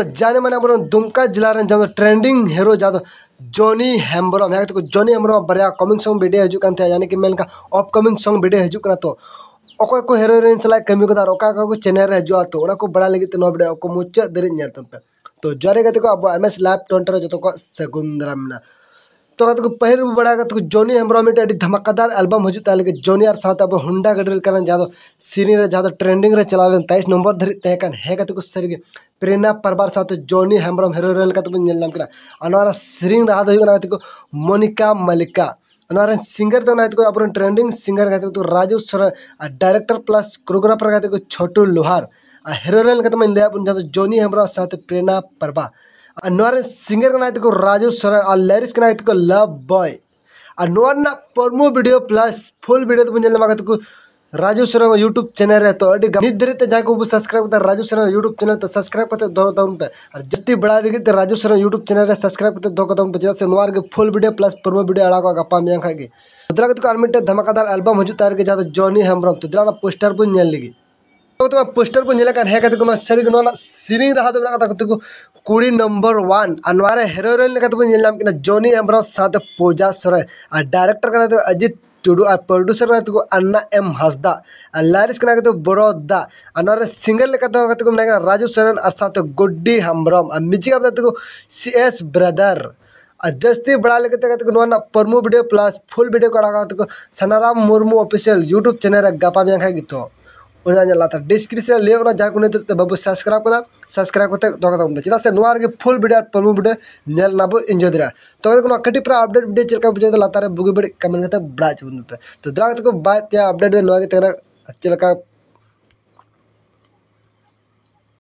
पर जाने माने हमारे दुमका जिला तो तो तो जो ट्रेंडिंग हीरो जो जॉनी हेम्ब्रम है तो जॉनी हेम्ब्रम बरिया कमिंग सॉन्ग वीडियो हजू यानी कि मेन अपकमिंग सॉन्ग वीडियो हजू तो अकोय को हीरोइन सलाह कमी को अका को चैनल हजू तो को बड़ा लगे वीडियो को मुचाद दारी पे तो जारी गति को अब एम एस लाइव ट्वेंटी जो सगुन दाराम तो पहले रूप बड़ा तो जोनी हेम्रम धमकदार एलबम हजार जोनी और साथ अब हुंडा गाड़ी ज्यादा सीनी ज्यादा ट्रेंडिंग चलावे तेईस नम्बर धरीकान हेकते सरगे प्रेरणा परवार साथ जोनी हेम्रम हिरोम सीरी रहा मोनिका मल्लिका और सिंगर तो अब ट्रेंडिंग सिंगर तो Raju Soren director plus choreographer Chhotu Lohar heroine लिया जोनी हेम्रम साथ प्रेरणा परवा અનવાર સિંગર નાયતકો રાજુશર અને લેરીસ નાયતકો લવ બોય અનવાર ના promo video plus full video બુન જલમાકતકુ રાજુશર ના યુટ્યુબ ચેનલ તો અડી નિદ્રતે જાઈકુ બુ સબસ્ક્રાઇબ કર રાજુશર ના યુટ્યુબ ચેનલ તો સબસ્ક્રાઇબ કર દો દમ પર અર્જતી બડા દેગે તો રાજુશર ના યુટ્યુબ ચેનલ સબસ્ક્રાઇબ કર દો કદમ તો જાસે નવાર કે full video plus promo video આલા કો ગપામિયાં ખાઈગી ઓતલા કત કલ્મિટે ધમકદાર આલ્બમ હજુ તાર કે જાતો જોની હેમ્બ્રમ તો દલા પોસ્ટર બુન નયન લીગી पोस्टर को सीरी सीरी रहा तो को तो कुड़ी नंबर वन हिरोम जनी हेम्रम साथ पूजा सरय और डायरेक्टर का अजित टुडू और प्रड्यूसर को अन्ना एम हंसदा और लारिस बड़ोदा और सिंगर राजू सरन और साथ गुड्डी हेम्रम और म्यूजिक सी एस ब्रदर और जस्ती बड़ा परमो वीडियो प्लस फुल वीडियो को Sanaram Murmu official YouTube channel गपा खा गीत ᱧᱮᱞᱟ ᱰᱤᱥᱠᱨᱤᱯᱥᱚᱱ ᱞᱮ ᱚᱱᱟ ᱡᱟᱦᱟᱸ ᱠᱚ ᱱᱤᱛᱚᱜ सब्सक्राइब करते चाहे चेदा से नोर फुल भिडियो पलमू भिडियो नल नाबो एंजॉय दरा तो कटी पर अपडेट भिडियो चलका बुझे लातार बुगे बड़े कमेंट करते बड़ा चुन पे तो दाग तक बाय अपडेट दे